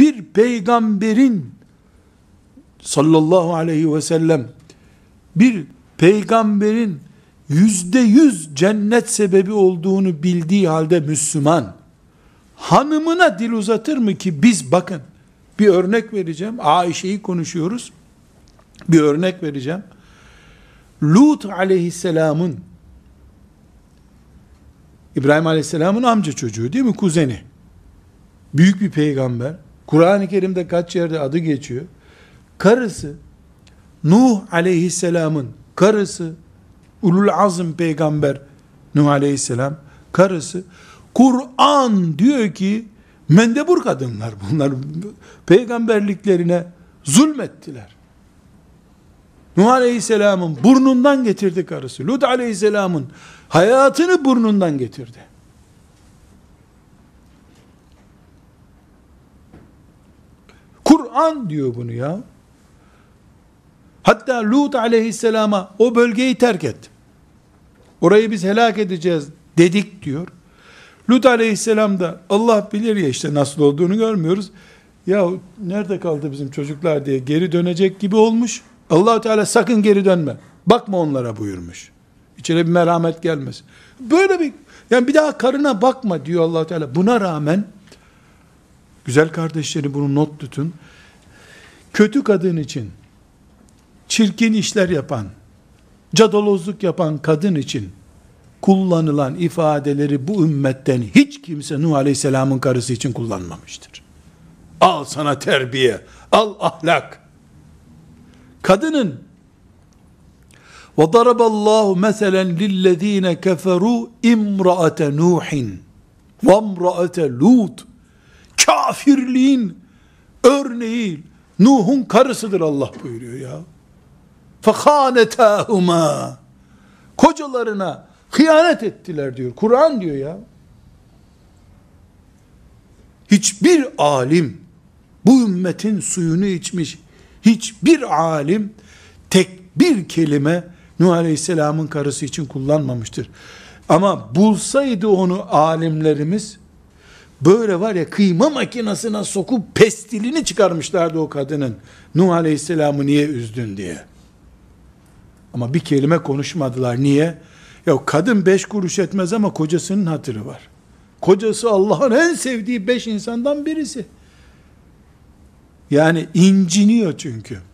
bir peygamberin sallallahu aleyhi ve sellem bir peygamberin yüzde yüz cennet sebebi olduğunu bildiği halde Müslüman hanımına dil uzatır mı ki biz bakın bir örnek vereceğim Aişe'yi konuşuyoruz bir örnek vereceğim Lut aleyhisselamın İbrahim aleyhisselamın amca çocuğu değil mi kuzeni büyük bir peygamber Kur'an-ı Kerim'de kaç yerde adı geçiyor. Karısı Nuh aleyhisselamın karısı Ulul Azm peygamber Nuh aleyhisselam karısı Kur'an diyor ki mendebur kadınlar bunlar peygamberliklerine zulmettiler. Nuh aleyhisselamın burnundan getirdi karısı. Lut aleyhisselamın hayatını burnundan getirdi. Kur'an diyor bunu ya. Hatta Lut aleyhisselama o bölgeyi terk et. Orayı biz helak edeceğiz dedik diyor. Lut aleyhisselam da Allah bilir ya işte nasıl olduğunu görmüyoruz. Ya nerede kaldı bizim çocuklar diye geri dönecek gibi olmuş. allah Teala sakın geri dönme. Bakma onlara buyurmuş. İçine bir merhamet gelmesin. Böyle bir yani bir daha karına bakma diyor allah Teala. Buna rağmen Güzel kardeşleri bunu not tutun. Kötü kadın için, çirkin işler yapan, cadalozluk yapan kadın için kullanılan ifadeleri bu ümmetten hiç kimse Nuh Aleyhisselam'ın karısı için kullanmamıştır. Al sana terbiye, al ahlak. Kadının وَضَرَبَ اللّٰهُ مَثَلًا لِلَّذ۪ينَ كَفَرُوا اِمْرَأَةَ نُوحٍ وَامْرَأَةَ لُوتٍ kafirliğin örneği Nuh'un karısıdır Allah buyuruyor ya. فَخَانَتَاهُمَا Kocalarına hıyanet ettiler diyor. Kur'an diyor ya. Hiçbir alim bu ümmetin suyunu içmiş hiçbir alim tek bir kelime Nuh Aleyhisselam'ın karısı için kullanmamıştır. Ama bulsaydı onu alimlerimiz böyle var ya kıyma makinesine sokup pestilini çıkarmışlardı o kadının. Nuh Aleyhisselam'ı niye üzdün diye. Ama bir kelime konuşmadılar. Niye? Ya kadın beş kuruş etmez ama kocasının hatırı var. Kocası Allah'ın en sevdiği beş insandan birisi. Yani inciniyor çünkü.